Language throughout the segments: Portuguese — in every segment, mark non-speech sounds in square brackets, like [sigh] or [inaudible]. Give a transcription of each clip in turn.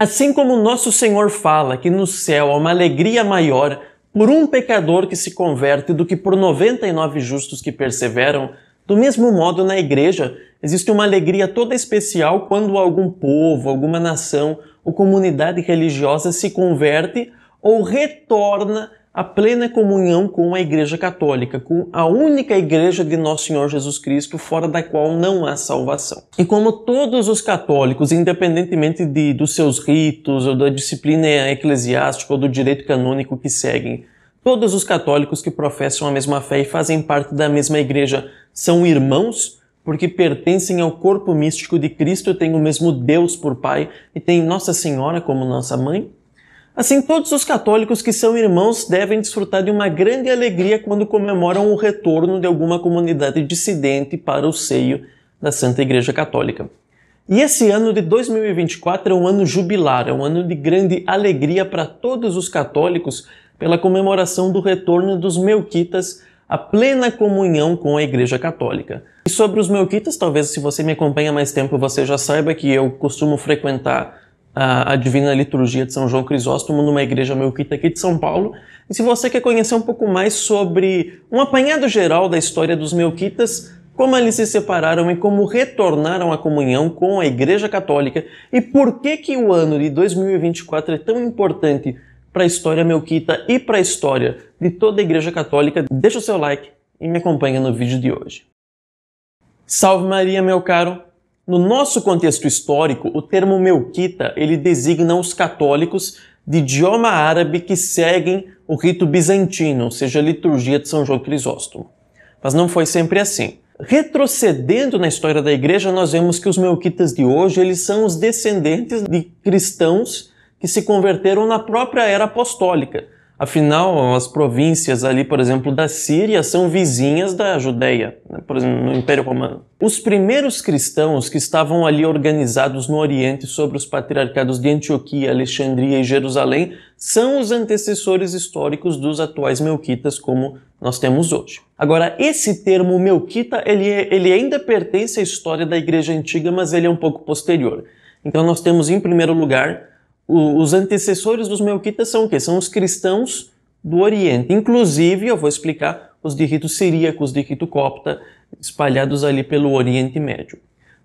Assim como nosso Senhor fala que no céu há uma alegria maior por um pecador que se converte do que por 99 justos que perseveram, do mesmo modo na igreja existe uma alegria toda especial quando algum povo, alguma nação ou comunidade religiosa se converte ou retorna a plena comunhão com a Igreja Católica, com a única Igreja de Nosso Senhor Jesus Cristo, fora da qual não há salvação. E como todos os católicos, independentemente de, dos seus ritos, ou da disciplina eclesiástica, ou do direito canônico que seguem, todos os católicos que professam a mesma fé e fazem parte da mesma Igreja são irmãos, porque pertencem ao corpo místico de Cristo, têm o mesmo Deus por Pai e têm Nossa Senhora como nossa mãe. Assim, todos os católicos que são irmãos devem desfrutar de uma grande alegria quando comemoram o retorno de alguma comunidade dissidente para o seio da Santa Igreja Católica. E esse ano de 2024 é um ano jubilar, é um ano de grande alegria para todos os católicos pela comemoração do retorno dos melquitas à plena comunhão com a Igreja Católica. E sobre os melquitas, talvez se você me acompanha mais tempo você já saiba que eu costumo frequentar a, a, Divina Liturgia de São João Crisóstomo numa igreja melquita aqui de São Paulo. E se você quer conhecer um pouco mais sobre um apanhado geral da história dos melquitas, como eles se separaram e como retornaram à comunhão com a Igreja Católica e por que que o ano de 2024 é tão importante para a história melquita e para a história de toda a Igreja Católica, deixa o seu like e me acompanha no vídeo de hoje. Salve Maria, meu caro! No nosso contexto histórico, o termo melquita ele designa os católicos de idioma árabe que seguem o rito bizantino, ou seja, a liturgia de São João Crisóstomo. Mas não foi sempre assim. Retrocedendo na história da igreja, nós vemos que os melquitas de hoje eles são os descendentes de cristãos que se converteram na própria era apostólica, Afinal, as províncias ali, por exemplo, da Síria são vizinhas da Judéia, né? por exemplo, no Império Romano. Os primeiros cristãos que estavam ali organizados no Oriente sobre os patriarcados de Antioquia, Alexandria e Jerusalém são os antecessores históricos dos atuais melquitas como nós temos hoje. Agora, esse termo melquita, ele, é, ele ainda pertence à história da Igreja Antiga, mas ele é um pouco posterior. Então nós temos, em primeiro lugar, os antecessores dos melquitas são o quê? São os cristãos do Oriente. Inclusive, eu vou explicar os de rito siríaco, os de rito copta, espalhados ali pelo Oriente Médio.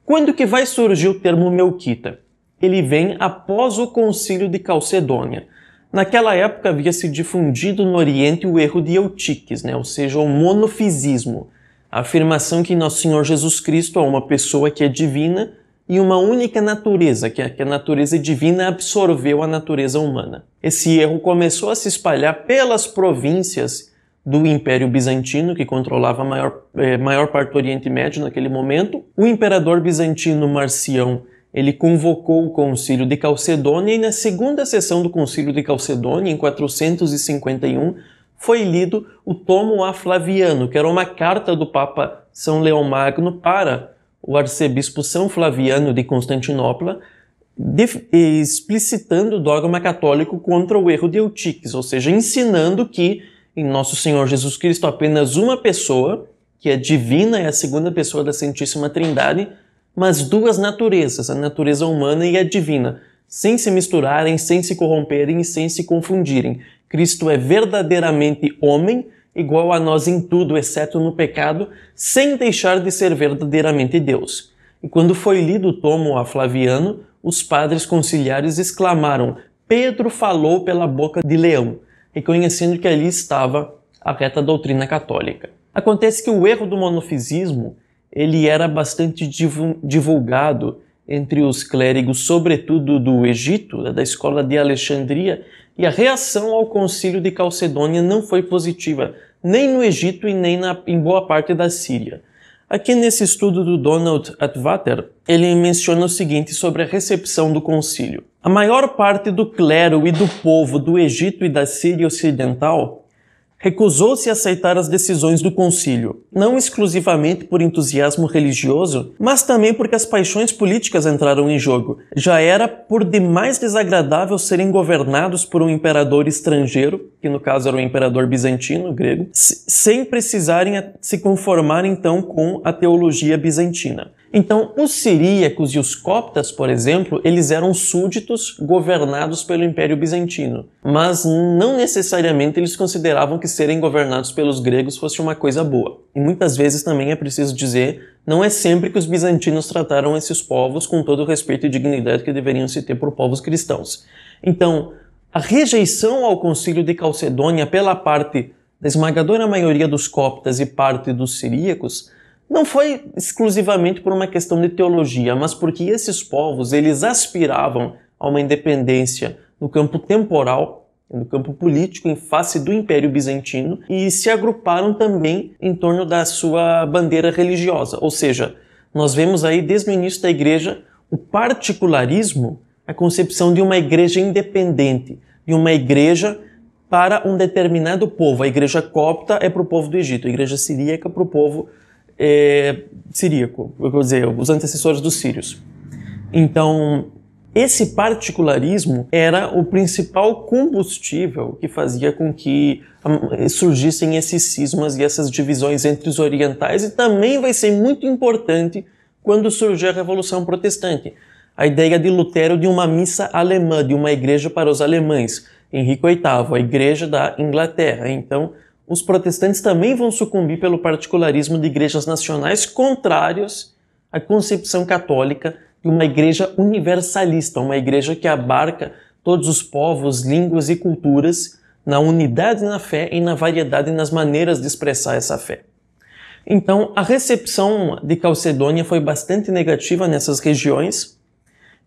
Quando que vai surgir o termo melquita? Ele vem após o concílio de Calcedônia. Naquela época havia se difundido no Oriente o erro de Eutiques, né? ou seja, o monofisismo, a afirmação que Nosso Senhor Jesus Cristo é uma pessoa que é divina, em uma única natureza, é que a natureza divina absorveu a natureza humana. Esse erro começou a se espalhar pelas províncias do Império Bizantino, que controlava a maior, eh, maior parte do Oriente Médio naquele momento. O imperador bizantino Marcião ele convocou o Concílio de Calcedônia e na segunda sessão do Concílio de Calcedônia, em 451, foi lido o Tomo A Flaviano, que era uma carta do Papa São Leão Magno para o arcebispo São Flaviano de Constantinopla, explicitando o dogma católico contra o erro de Eutiques, ou seja, ensinando que em Nosso Senhor Jesus Cristo apenas uma pessoa, que é divina, é a segunda pessoa da Santíssima Trindade, mas duas naturezas, a natureza humana e a divina, sem se misturarem, sem se corromperem e sem se confundirem. Cristo é verdadeiramente homem, igual a nós em tudo, exceto no pecado, sem deixar de ser verdadeiramente Deus. E quando foi lido o tomo a Flaviano, os padres conciliares exclamaram: Pedro falou pela boca de leão, reconhecendo que ali estava a reta doutrina católica. Acontece que o erro do monofisismo ele era bastante divulgado entre os clérigos, sobretudo do Egito, da escola de Alexandria, e a reação ao concílio de Calcedônia não foi positiva, nem no Egito e nem na, em boa parte da Síria. Aqui nesse estudo do Donald Atwater, ele menciona o seguinte sobre a recepção do concílio. A maior parte do clero e do povo do Egito e da Síria Ocidental recusou-se a aceitar as decisões do concílio, não exclusivamente por entusiasmo religioso, mas também porque as paixões políticas entraram em jogo. Já era por demais desagradável serem governados por um imperador estrangeiro, que no caso era o imperador bizantino, grego, sem precisarem se conformar então com a teologia bizantina. Então, os siríacos e os coptas, por exemplo, eles eram súditos governados pelo Império Bizantino, mas não necessariamente eles consideravam que serem governados pelos gregos fosse uma coisa boa. E muitas vezes também é preciso dizer, não é sempre que os bizantinos trataram esses povos com todo o respeito e dignidade que deveriam se ter por povos cristãos. Então, a rejeição ao concílio de Calcedônia pela parte da esmagadora maioria dos coptas e parte dos siríacos não foi exclusivamente por uma questão de teologia, mas porque esses povos eles aspiravam a uma independência no campo temporal, no campo político, em face do Império Bizantino, e se agruparam também em torno da sua bandeira religiosa. Ou seja, nós vemos aí desde o início da igreja o particularismo, a concepção de uma igreja independente, de uma igreja para um determinado povo. A igreja copta é para o povo do Egito, a igreja siríaca para o povo é, siríaco, vou dizer, os antecessores dos sírios. Então, esse particularismo era o principal combustível que fazia com que hum, surgissem esses cismas e essas divisões entre os orientais, e também vai ser muito importante quando surge a Revolução Protestante. A ideia de Lutero de uma missa alemã, de uma igreja para os alemães. Henrique VIII, a igreja da Inglaterra. Então, os protestantes também vão sucumbir pelo particularismo de igrejas nacionais contrários à concepção católica de uma igreja universalista, uma igreja que abarca todos os povos, línguas e culturas na unidade na fé e na variedade nas maneiras de expressar essa fé. Então, a recepção de Calcedônia foi bastante negativa nessas regiões,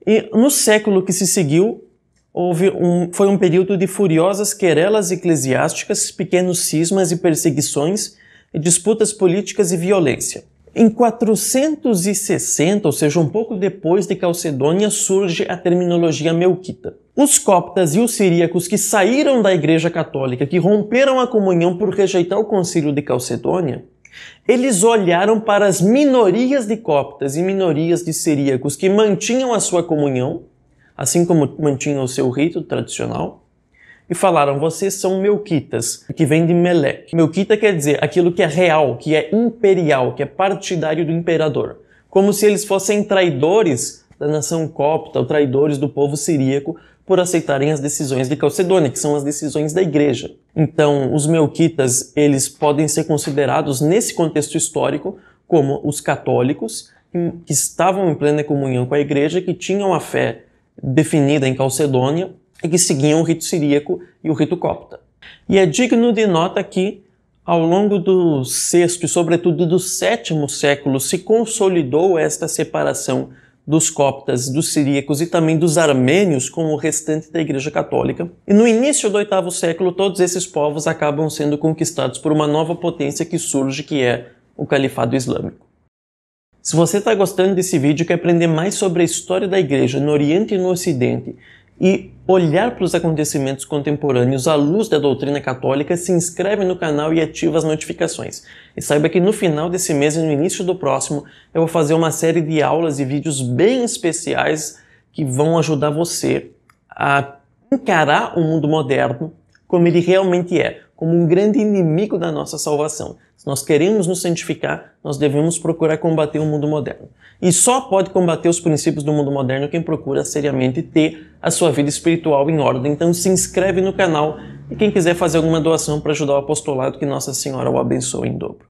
e no século que se seguiu, houve um, foi um período de furiosas querelas eclesiásticas, pequenos cismas e perseguições, disputas políticas e violência. Em 460, ou seja, um pouco depois de Calcedônia, surge a terminologia melquita. Os coptas e os siríacos que saíram da Igreja Católica, que romperam a comunhão por rejeitar o concílio de Calcedônia, eles olharam para as minorias de coptas e minorias de siríacos que mantinham a sua comunhão assim como mantinham o seu rito tradicional, e falaram: Vocês são melquitas, que vem de Melek. Melquita quer dizer aquilo que é real, que é imperial, que é partidário do imperador. Como se eles fossem traidores da nação copta, ou traidores do povo siríaco, por aceitarem as decisões de Calcedônia, que são as decisões da igreja. Então, os melquitas, eles podem ser considerados, nesse contexto histórico, como os católicos, que estavam em plena comunhão com a igreja, que tinham a fé definida em Calcedônia e que seguiam o rito siríaco e o rito copta. E é digno de nota que, ao longo do sexto e, sobretudo, do sétimo século, se consolidou esta separação dos coptas, dos siríacos e também dos armênios com o restante da Igreja Católica. E no início do oitavo século, todos esses povos acabam sendo conquistados por uma nova potência que surge, que é o Califado Islâmico. Se você está gostando desse vídeo e quer aprender mais sobre a história da igreja no Oriente e no Ocidente e olhar para os acontecimentos contemporâneos à luz da doutrina católica, se inscreve no canal e ativa as notificações. E saiba que no final desse mês e no início do próximo eu vou fazer uma série de aulas e vídeos bem especiais que vão ajudar você a encarar o mundo moderno como ele realmente é, como um grande inimigo da nossa salvação. Se nós queremos nos santificar, nós devemos procurar combater o mundo moderno. E só pode combater os princípios do mundo moderno quem procura seriamente ter a sua vida espiritual em ordem. Então se inscreve no canal e quem quiser fazer alguma doação para ajudar o apostolado, que Nossa Senhora o abençoe em dobro.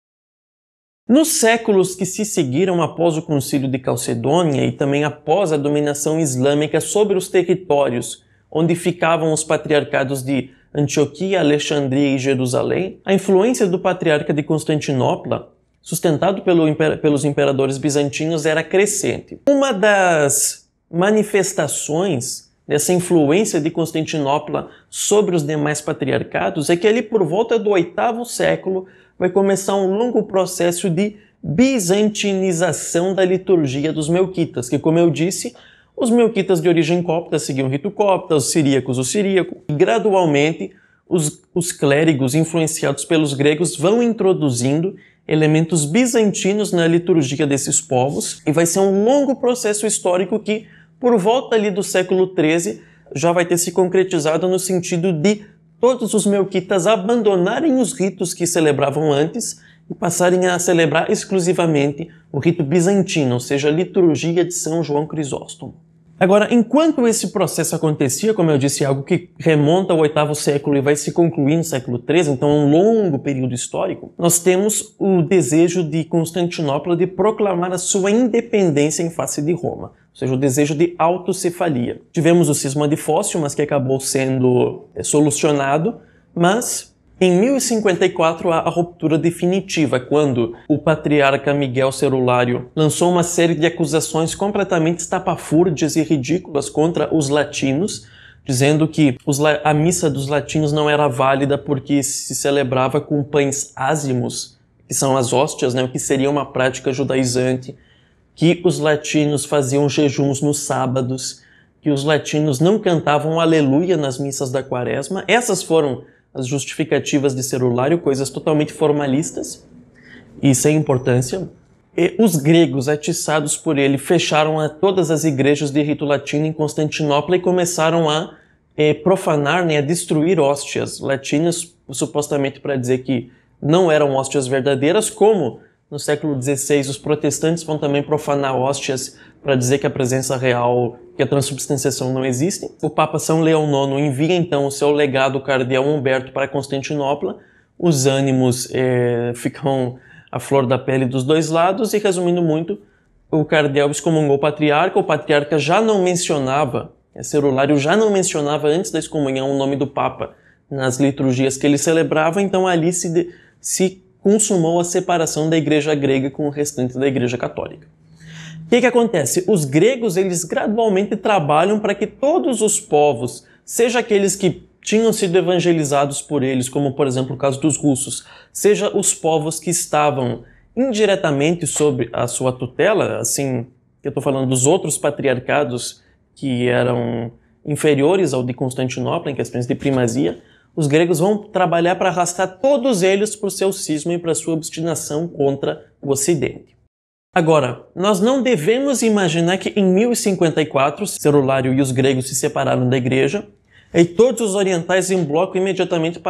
Nos séculos que se seguiram após o Concílio de Calcedônia e também após a dominação islâmica sobre os territórios onde ficavam os patriarcados de Antioquia, Alexandria e Jerusalém, a influência do patriarca de Constantinopla, sustentado pelo, pelos imperadores bizantinos, era crescente. Uma das manifestações dessa influência de Constantinopla sobre os demais patriarcados é que ele, por volta do oitavo século, vai começar um longo processo de bizantinização da liturgia dos melquitas, que, como eu disse, os melquitas de origem copta seguiam o rito copta, os siríacos o siríaco, e gradualmente os, os clérigos influenciados pelos gregos vão introduzindo elementos bizantinos na liturgia desses povos, e vai ser um longo processo histórico que, por volta ali do século XIII, já vai ter se concretizado no sentido de todos os melquitas abandonarem os ritos que celebravam antes e passarem a celebrar exclusivamente o rito bizantino, ou seja, a liturgia de São João Crisóstomo. Agora, enquanto esse processo acontecia, como eu disse, é algo que remonta ao oitavo século e vai se concluir no século XIII, então um longo período histórico, nós temos o desejo de Constantinopla de proclamar a sua independência em face de Roma, ou seja, o desejo de autocefalia. Tivemos o cisma de Fóssil, mas que acabou sendo eh, solucionado, mas em 1054, há a ruptura definitiva, quando o patriarca Miguel Cerulário lançou uma série de acusações completamente estapafúrdias e ridículas contra os latinos, dizendo que a missa dos latinos não era válida porque se celebrava com pães ázimos, que são as hóstias, né, o que seria uma prática judaizante, que os latinos faziam jejuns nos sábados, que os latinos não cantavam aleluia nas missas da quaresma. Essas foram as justificativas de celulario coisas totalmente formalistas e sem importância. E os gregos, atiçados por ele, fecharam a todas as igrejas de rito latino em Constantinopla e começaram a eh, profanar, né, a destruir hóstias latinas, supostamente para dizer que não eram hóstias verdadeiras, como no século XVI, os protestantes vão também profanar hóstias para dizer que a presença real, que a transubstanciação não existe. O Papa São Leão IX envia então o seu legado cardeal Humberto para Constantinopla. Os ânimos eh, ficam à flor da pele dos dois lados e, resumindo muito, o cardeal excomungou o patriarca. O patriarca já não mencionava, é, eh, Cerulário já não mencionava antes da excomunhão o nome do Papa nas liturgias que ele celebrava, então ali se, de, se consumou a separação da igreja grega com o restante da igreja católica. O que, que acontece? Os gregos eles gradualmente trabalham para que todos os povos, seja aqueles que tinham sido evangelizados por eles, como por exemplo o caso dos russos, seja os povos que estavam indiretamente sob a sua tutela, assim, eu estou falando dos outros patriarcados que eram inferiores ao de Constantinopla em questões de primazia, os gregos vão trabalhar para arrastar todos eles para o seu cisma e para sua obstinação contra o Ocidente. Agora, nós não devemos imaginar que em 1054 Celulário e os gregos se separaram da igreja e todos os orientais em bloco imediatamente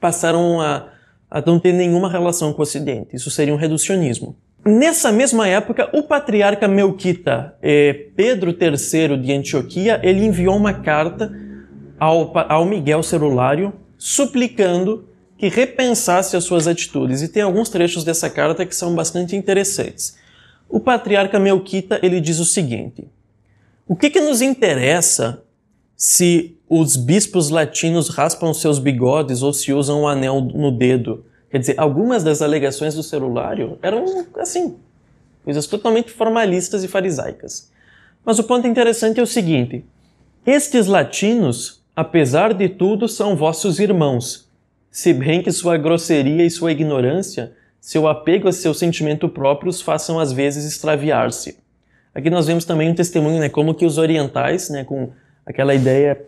passaram a, a não ter nenhuma relação com o Ocidente. Isso seria um reducionismo. Nessa mesma época, o patriarca Melquita, eh, Pedro III de Antioquia, ele enviou uma carta ao, ao Miguel Celulário suplicando que repensasse as suas atitudes. E tem alguns trechos dessa carta que são bastante interessantes. O patriarca Melquita ele diz o seguinte: O que, que nos interessa se os bispos latinos raspam seus bigodes ou se usam um anel no dedo? Quer dizer, algumas das alegações do celulário eram assim, coisas totalmente formalistas e farisaicas. Mas o ponto interessante é o seguinte: estes latinos apesar de tudo, são vossos irmãos, se bem que sua grosseria e sua ignorância, seu apego a seu sentimento próprio os façam às vezes extraviar-se. Aqui nós vemos também um testemunho, né, como que os orientais, né, com aquela ideia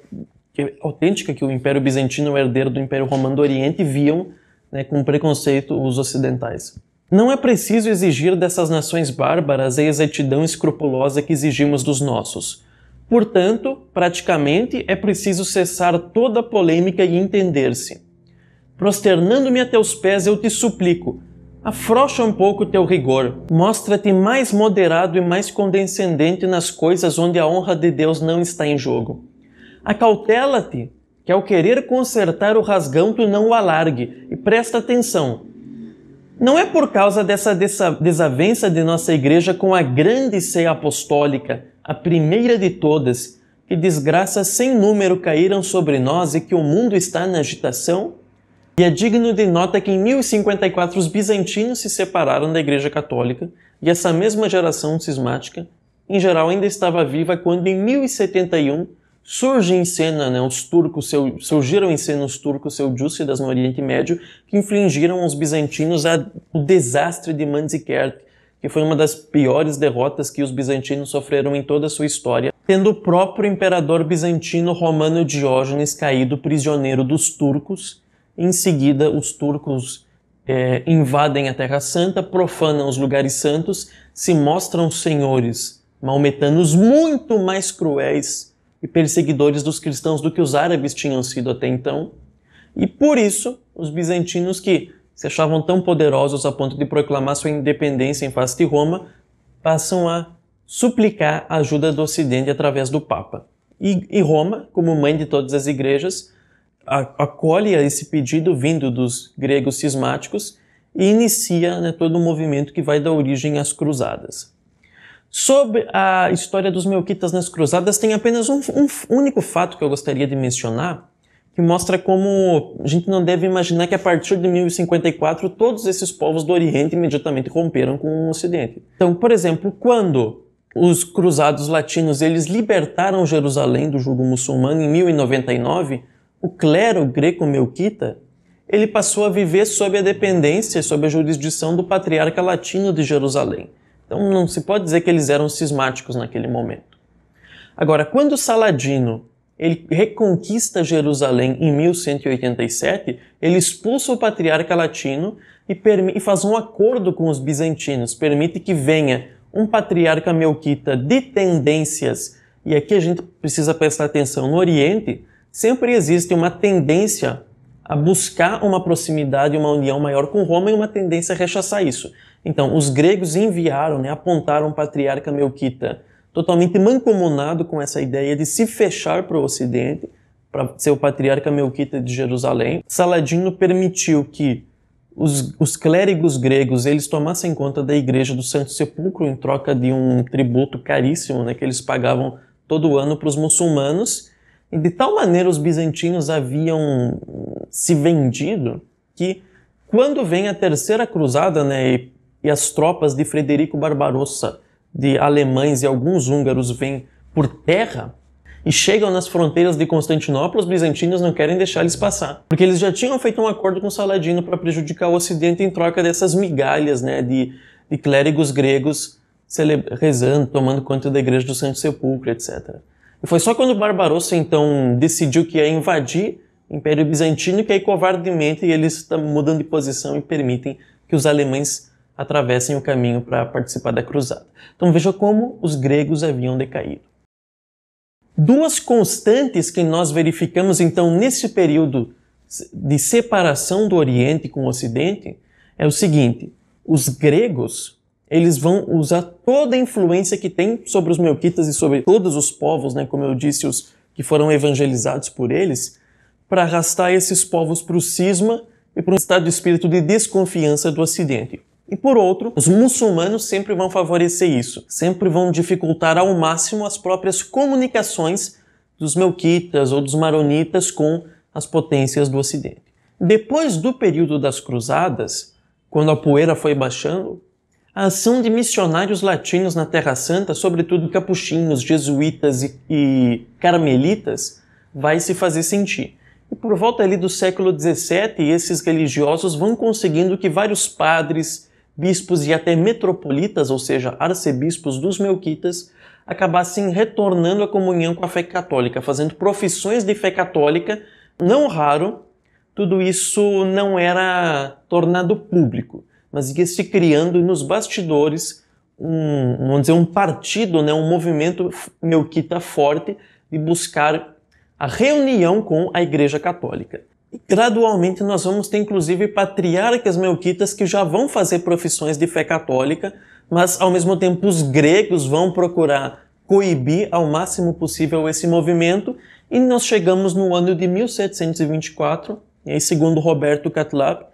autêntica que o Império Bizantino, é herdeiro do Império Romano do Oriente, viam né, com preconceito os ocidentais. Não é preciso exigir dessas nações bárbaras a exatidão escrupulosa que exigimos dos nossos. Portanto, praticamente é preciso cessar toda polêmica e entender-se. Prosternando-me a teus pés, eu te suplico, afrouxa um pouco teu rigor, mostra-te mais moderado e mais condescendente nas coisas onde a honra de Deus não está em jogo. Acautela-te, que ao querer consertar o rasgão tu não o alargue, e presta atenção. Não é por causa dessa desavença de nossa igreja com a grande ceia apostólica a primeira de todas, que desgraças sem número caíram sobre nós e que o mundo está na agitação? E é digno de nota que em 1054 os bizantinos se separaram da Igreja Católica e essa mesma geração cismática, em geral, ainda estava viva quando em 1071 surge em cena né, os turcos, seu, surgiram em cena os turcos seljúcidas no Oriente Médio que infligiram aos bizantinos a, o desastre de Manzikert, que foi uma das piores derrotas que os bizantinos sofreram em toda a sua história, tendo o próprio imperador bizantino Romano Diógenes caído prisioneiro dos turcos. Em seguida, os turcos é, invadem a Terra Santa, profanam os lugares santos, se mostram senhores maometanos muito mais cruéis e perseguidores dos cristãos do que os árabes tinham sido até então. E por isso, os bizantinos que se achavam tão poderosos a ponto de proclamar sua independência em face de Roma, passam a suplicar a ajuda do Ocidente através do Papa. E, e Roma, como mãe de todas as igrejas, acolhe esse pedido vindo dos gregos cismáticos e inicia né, todo um movimento que vai dar origem às cruzadas. Sobre a história dos melquitas nas cruzadas, tem apenas um, um único fato que eu gostaria de mencionar, que mostra como a gente não deve imaginar que a partir de 1054 todos esses povos do Oriente imediatamente romperam com o Ocidente. Então, por exemplo, quando os cruzados latinos eles libertaram Jerusalém do jugo muçulmano em 1099, o clero greco-melquita ele passou a viver sob a dependência, sob a jurisdição do patriarca latino de Jerusalém. Então não se pode dizer que eles eram cismáticos naquele momento. Agora, quando Saladino ele reconquista Jerusalém em 1187, ele expulsa o patriarca latino e, e faz um acordo com os bizantinos, permite que venha um patriarca melquita de tendências, e aqui a gente precisa prestar atenção, no Oriente sempre existe uma tendência a buscar uma proximidade, uma união maior com Roma e uma tendência a rechaçar isso. Então, os gregos enviaram, né, apontaram um patriarca melquita totalmente mancomunado com essa ideia de se fechar para o Ocidente, para ser o patriarca Melquita de Jerusalém. Saladino permitiu que os, os, clérigos gregos eles tomassem conta da igreja do Santo Sepulcro em troca de um tributo caríssimo né, que eles pagavam todo ano para os muçulmanos. E de tal maneira os bizantinos haviam se vendido que quando vem a Terceira Cruzada né, e, e as tropas de Frederico Barbarossa de alemães e alguns húngaros vêm por terra e chegam nas fronteiras de Constantinopla, os bizantinos não querem deixar eles passar, porque eles já tinham feito um acordo com Saladino para prejudicar o Ocidente em troca dessas migalhas né, de, de clérigos gregos rezando, tomando conta da igreja do Santo Sepulcro, etc. E foi só quando Barbarossa então decidiu que ia invadir o Império Bizantino que aí é covardemente eles mudam de posição e permitem que os alemães atravessem o caminho para participar da cruzada. Então veja como os gregos haviam decaído. Duas constantes que nós verificamos então nesse período de separação do Oriente com o Ocidente é o seguinte: os gregos eles vão usar toda a influência que tem sobre os melquitas e sobre todos os povos, né, como eu disse, os que foram evangelizados por eles, para arrastar esses povos para o cisma e para um estado de espírito de desconfiança do Ocidente. E por outro, os muçulmanos sempre vão favorecer isso, sempre vão dificultar ao máximo as próprias comunicações dos melquitas ou dos maronitas com as potências do Ocidente. Depois do período das Cruzadas, quando a poeira foi baixando, a ação de missionários latinos na Terra Santa, sobretudo capuchinhos, jesuítas e, e carmelitas, vai se fazer sentir. E por volta ali do século XVII, esses religiosos vão conseguindo que vários padres, bispos e até metropolitas, ou seja, arcebispos dos melquitas, acabassem retornando à comunhão com a fé católica, fazendo profissões de fé católica, não raro, tudo isso não era tornado público, mas ia se criando nos bastidores um, vamos dizer, um partido, né, um movimento melquita forte de buscar a reunião com a Igreja Católica. Gradualmente nós vamos ter inclusive patriarcas melquitas que já vão fazer profissões de fé católica, mas ao mesmo tempo os gregos vão procurar coibir ao máximo possível esse movimento e nós chegamos no ano de 1724, e segundo Roberto Catlap,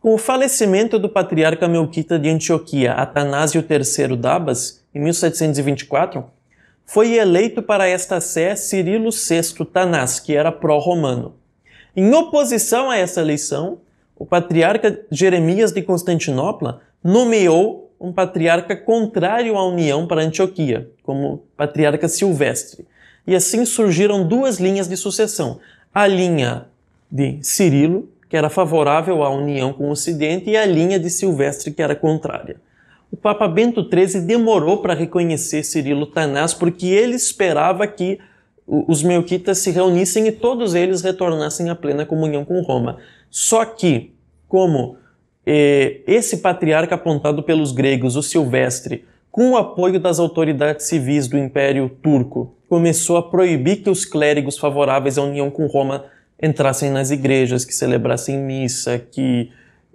com o falecimento do patriarca melquita de Antioquia, Atanásio III d'Abas, em 1724, foi eleito para esta sé Cirilo VI Tanás, que era pró-romano. Em oposição a essa eleição, o patriarca Jeremias de Constantinopla nomeou um patriarca contrário à união para Antioquia, como patriarca Silvestre. E assim surgiram duas linhas de sucessão: a linha de Cirilo, que era favorável à união com o Ocidente, e a linha de Silvestre, que era contrária. O Papa Bento XIII demorou para reconhecer Cirilo Tanás porque ele esperava que os melquitas se reunissem e todos eles retornassem à plena comunhão com Roma. Só que, como eh, esse patriarca apontado pelos gregos, o Silvestre, com o apoio das autoridades civis do Império Turco, começou a proibir que os clérigos favoráveis à união com Roma entrassem nas igrejas, que celebrassem missa, que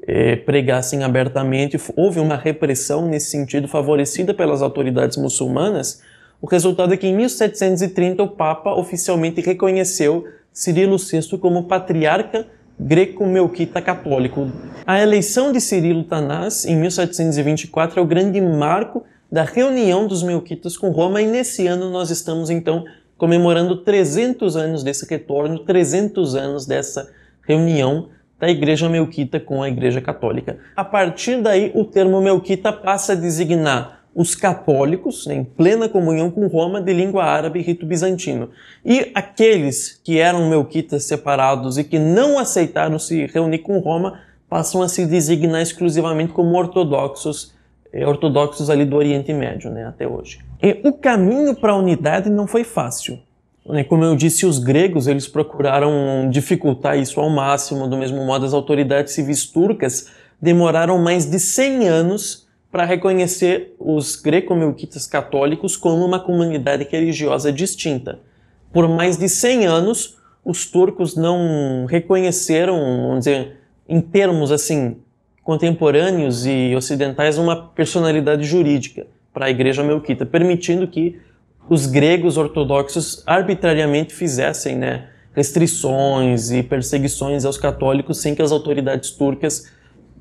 eh, pregassem abertamente. Houve uma repressão nesse sentido, favorecida pelas autoridades muçulmanas o resultado é que em 1730 o Papa oficialmente reconheceu Cirilo VI como patriarca greco-melquita católico. A eleição de Cirilo Tanás em 1724 é o grande marco da reunião dos melquitas com Roma e nesse ano nós estamos então comemorando 300 anos desse retorno, 300 anos dessa reunião da Igreja Melquita com a Igreja Católica. A partir daí, o termo Melquita passa a designar os católicos, né, em plena comunhão com Roma, de língua árabe e rito bizantino. E aqueles que eram melquitas separados e que não aceitaram se reunir com Roma passam a se designar exclusivamente como ortodoxos, eh, ortodoxos ali do Oriente Médio, né, até hoje. E o caminho para a unidade não foi fácil. Né. Como eu disse, os gregos eles procuraram dificultar isso ao máximo, do mesmo modo as autoridades civis turcas demoraram mais de 100 anos para reconhecer os greco-melquitas católicos como uma comunidade religiosa distinta. Por mais de 100 anos, os turcos não reconheceram, vamos dizer, em termos assim contemporâneos e ocidentais, uma personalidade jurídica para a Igreja Melquita, permitindo que os gregos ortodoxos arbitrariamente fizessem né, restrições e perseguições aos católicos sem que as autoridades turcas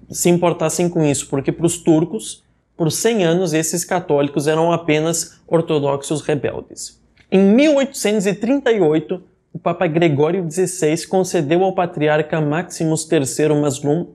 se importassem com isso, porque para os turcos por 100 anos, esses católicos eram apenas ortodoxos rebeldes. Em 1838, o Papa Gregório XVI concedeu ao patriarca Maximus III Maslum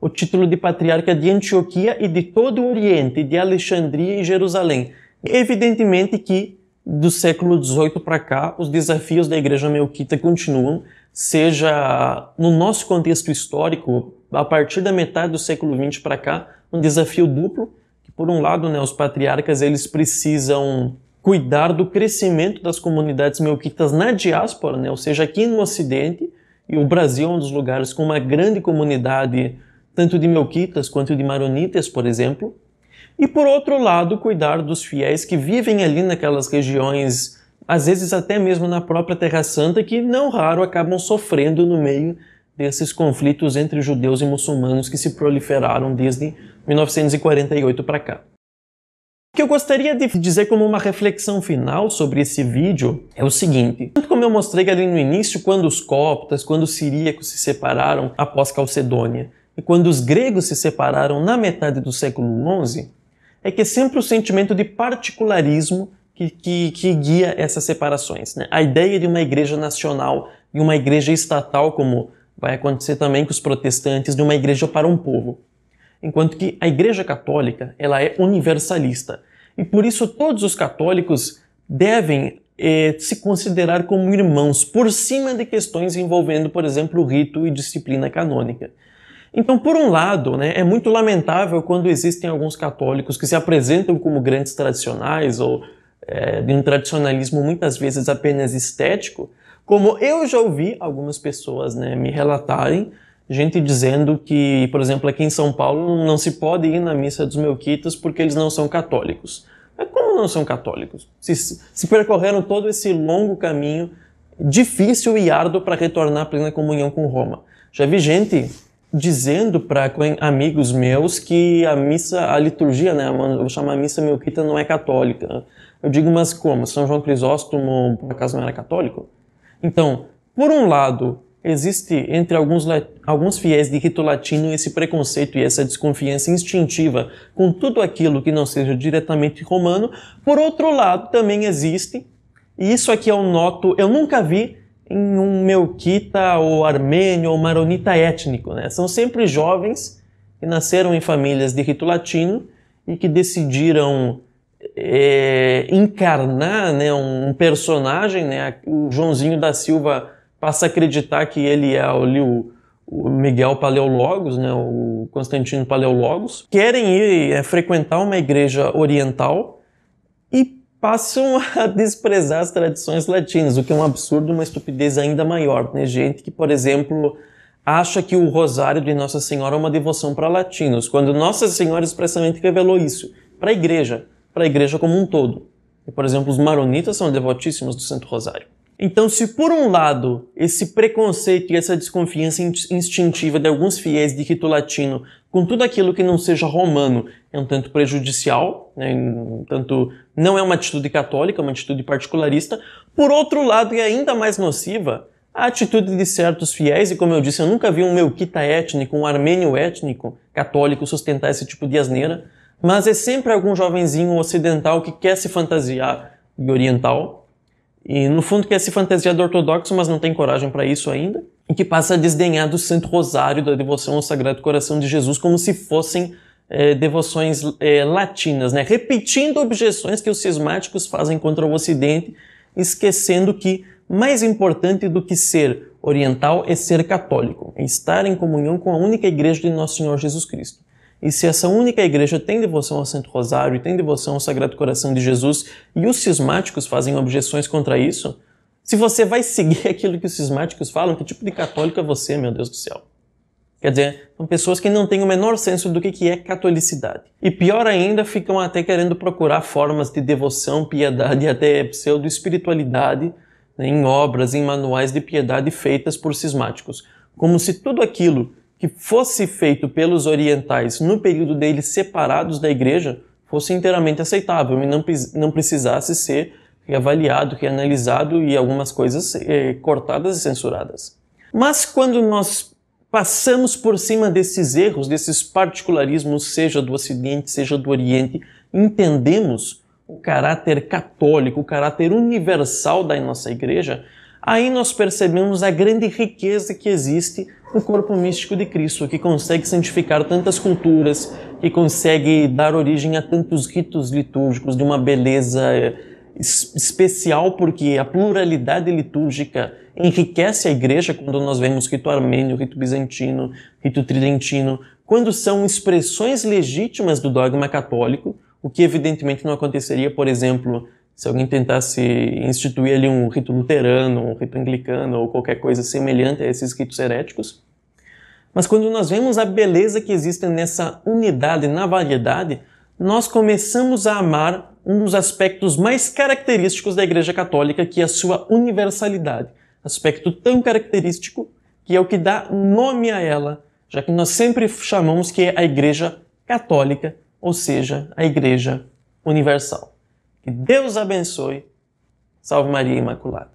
o título de patriarca de Antioquia e de todo o Oriente, de Alexandria e Jerusalém. Evidentemente que, do século XVIII para cá, os desafios da Igreja Melquita continuam, seja no nosso contexto histórico, a partir da metade do século XX para cá, um desafio duplo, por um lado, né, os patriarcas eles precisam cuidar do crescimento das comunidades melquitas na diáspora, né, ou seja, aqui no Ocidente, e o Brasil é um dos lugares com uma grande comunidade, tanto de melquitas quanto de maronitas, por exemplo. E por outro lado, cuidar dos fiéis que vivem ali naquelas regiões, às vezes até mesmo na própria Terra Santa, que não raro acabam sofrendo no meio desses conflitos entre judeus e muçulmanos que se proliferaram desde 1948 para cá. O que eu gostaria de dizer como uma reflexão final sobre esse vídeo é o seguinte: tanto como eu mostrei ali no início, quando os coptas, quando os siríacos se separaram após Calcedônia e quando os gregos se separaram na metade do século XI, é que é sempre o sentimento de particularismo que, que, que guia essas separações. Né? A ideia de uma igreja nacional e uma igreja estatal, como vai acontecer também com os protestantes, de uma igreja para um povo enquanto que a Igreja Católica ela é universalista. E por isso todos os católicos devem eh, se considerar como irmãos, por cima de questões envolvendo, por exemplo, rito e disciplina canônica. Então, por um lado, né, é muito lamentável quando existem alguns católicos que se apresentam como grandes tradicionais ou eh, de um tradicionalismo muitas vezes apenas estético, como eu já ouvi algumas pessoas né, me relatarem, gente dizendo que, por exemplo, aqui em São Paulo não se pode ir na missa dos melquitas porque eles não são católicos. Mas como não são católicos? Se, se percorreram todo esse longo caminho difícil e árduo para retornar à plena comunhão com Roma. Já vi gente dizendo para amigos meus que a missa, a liturgia, né, eu vou chamar a missa melquita não é católica. Eu digo, mas como? São João Crisóstomo, por acaso, não era católico? Então, por um lado, Existe entre alguns, alguns fiéis de rito latino esse preconceito e essa desconfiança instintiva com tudo aquilo que não seja diretamente romano. Por outro lado, também existe, e isso aqui eu noto, eu nunca vi em um melquita ou armênio ou maronita étnico. Né? São sempre jovens que nasceram em famílias de rito latino e que decidiram é, encarnar né, um personagem, né, o Joãozinho da Silva passa a acreditar que ele é ali o, o Miguel Paleologos, né, o Constantino Paleologos, querem ir é, frequentar uma igreja oriental e passam [laughs] a desprezar as tradições latinas, o que é um absurdo, uma estupidez ainda maior. Né? Gente que, por exemplo, acha que o rosário de Nossa Senhora é uma devoção para latinos, quando Nossa Senhora expressamente revelou isso para a igreja, para a igreja como um todo. E, por exemplo, os maronitas são devotíssimos do Santo Rosário. Então, se por um lado esse preconceito e essa desconfiança instintiva de alguns fiéis de rito latino com tudo aquilo que não seja romano é um tanto prejudicial, né? um tanto não é uma atitude católica, é uma atitude particularista, por outro lado, e ainda mais nociva, a atitude de certos fiéis, e como eu disse, eu nunca vi um melquita étnico, um armênio étnico católico sustentar esse tipo de asneira, mas é sempre algum jovenzinho ocidental que quer se fantasiar de oriental e no fundo quer se fantasiar de ortodoxo, mas não tem coragem para isso ainda, e que passa a desdenhar do Santo Rosário, da devoção ao Sagrado Coração de Jesus, como se fossem é, devoções é, latinas, né? repetindo objeções que os cismáticos fazem contra o Ocidente, esquecendo que mais importante do que ser oriental é ser católico, é estar em comunhão com a única igreja de Nosso Senhor Jesus Cristo. E se essa única igreja tem devoção ao Santo Rosário e tem devoção ao Sagrado Coração de Jesus e os cismáticos fazem objeções contra isso, se você vai seguir [laughs] aquilo que os cismáticos falam, que tipo de católico é você, meu Deus do céu? Quer dizer, são pessoas que não têm o menor senso do que é catolicidade. E pior ainda, ficam até querendo procurar formas de devoção, piedade e até pseudo-espiritualidade né, em obras, em manuais de piedade feitas por cismáticos. Como se tudo aquilo que fosse feito pelos orientais no período deles separados da igreja fosse inteiramente aceitável e não, não precisasse ser reavaliado, reanalisado e algumas coisas eh, cortadas e censuradas. Mas quando nós passamos por cima desses erros, desses particularismos, seja do Ocidente, seja do Oriente, entendemos o caráter católico, o caráter universal da nossa igreja, aí nós percebemos a grande riqueza que existe o corpo místico de Cristo que consegue santificar tantas culturas, que consegue dar origem a tantos ritos litúrgicos de uma beleza eh, especial, porque a pluralidade litúrgica enriquece a igreja quando nós vemos rito armênio, rito bizantino, rito tridentino, quando são expressões legítimas do dogma católico, o que evidentemente não aconteceria, por exemplo, se alguém tentasse instituir ali um rito luterano, um rito anglicano ou qualquer coisa semelhante a esses ritos heréticos. Mas quando nós vemos a beleza que existe nessa unidade, na variedade, nós começamos a amar um dos aspectos mais característicos da Igreja Católica, que é a sua universalidade. Aspecto tão característico que é o que dá nome a ela, já que nós sempre chamamos que é a Igreja Católica, ou seja, a Igreja Universal. Que Deus abençoe. Salve Maria Imaculada.